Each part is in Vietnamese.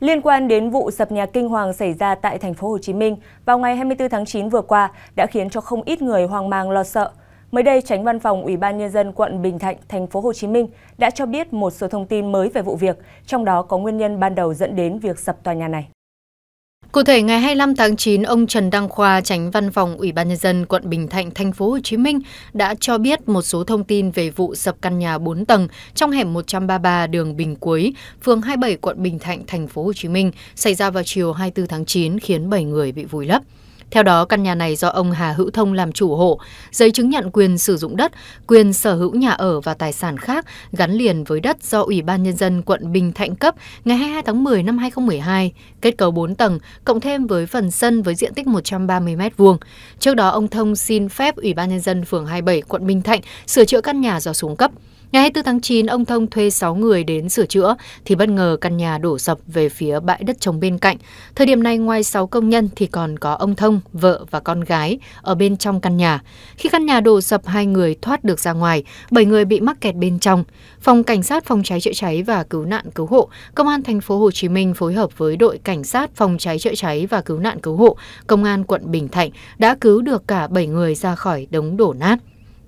Liên quan đến vụ sập nhà kinh hoàng xảy ra tại thành phố Hồ Chí Minh vào ngày 24 tháng 9 vừa qua đã khiến cho không ít người hoang mang lo sợ. Mới đây, Tránh Văn phòng Ủy ban nhân dân quận Bình Thạnh, thành phố Hồ Chí Minh đã cho biết một số thông tin mới về vụ việc, trong đó có nguyên nhân ban đầu dẫn đến việc sập tòa nhà này. Cụ thể, ngày 25 tháng 9, ông Trần Đăng Khoa, tránh văn phòng Ủy ban Nhân dân quận Bình Thạnh, thành phố Hồ Chí Minh đã cho biết một số thông tin về vụ sập căn nhà 4 tầng trong hẻm 133 đường Bình Quế, phường 27 quận Bình Thạnh, thành phố Hồ Chí Minh xảy ra vào chiều 24 tháng 9 khiến 7 người bị vùi lấp. Theo đó, căn nhà này do ông Hà Hữu Thông làm chủ hộ, giấy chứng nhận quyền sử dụng đất, quyền sở hữu nhà ở và tài sản khác gắn liền với đất do Ủy ban Nhân dân quận Bình Thạnh cấp ngày 22 tháng 10 năm 2012, kết cấu 4 tầng, cộng thêm với phần sân với diện tích 130 m2. Trước đó, ông Thông xin phép Ủy ban Nhân dân phường 27 quận Bình Thạnh sửa chữa căn nhà do xuống cấp ngày 24 tháng 9, ông Thông thuê 6 người đến sửa chữa thì bất ngờ căn nhà đổ sập về phía bãi đất trống bên cạnh. Thời điểm này ngoài 6 công nhân thì còn có ông Thông, vợ và con gái ở bên trong căn nhà. Khi căn nhà đổ sập, hai người thoát được ra ngoài, 7 người bị mắc kẹt bên trong. Phòng cảnh sát phòng cháy chữa cháy và cứu nạn cứu hộ, công an thành phố Hồ Chí Minh phối hợp với đội cảnh sát phòng cháy chữa cháy và cứu nạn cứu hộ, công an quận Bình Thạnh đã cứu được cả 7 người ra khỏi đống đổ nát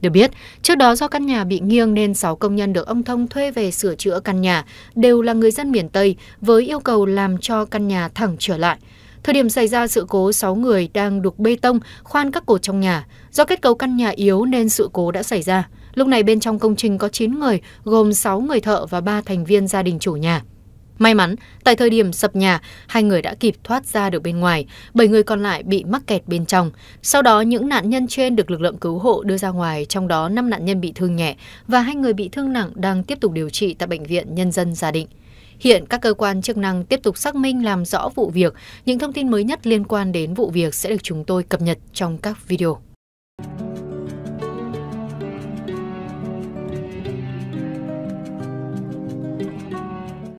được biết, trước đó do căn nhà bị nghiêng nên 6 công nhân được ông Thông thuê về sửa chữa căn nhà đều là người dân miền Tây với yêu cầu làm cho căn nhà thẳng trở lại. Thời điểm xảy ra sự cố, 6 người đang đục bê tông, khoan các cột trong nhà. Do kết cấu căn nhà yếu nên sự cố đã xảy ra. Lúc này bên trong công trình có 9 người, gồm 6 người thợ và 3 thành viên gia đình chủ nhà. May mắn, tại thời điểm sập nhà, hai người đã kịp thoát ra được bên ngoài, bảy người còn lại bị mắc kẹt bên trong. Sau đó, những nạn nhân trên được lực lượng cứu hộ đưa ra ngoài, trong đó 5 nạn nhân bị thương nhẹ và hai người bị thương nặng đang tiếp tục điều trị tại Bệnh viện Nhân dân Gia Định. Hiện các cơ quan chức năng tiếp tục xác minh làm rõ vụ việc. Những thông tin mới nhất liên quan đến vụ việc sẽ được chúng tôi cập nhật trong các video.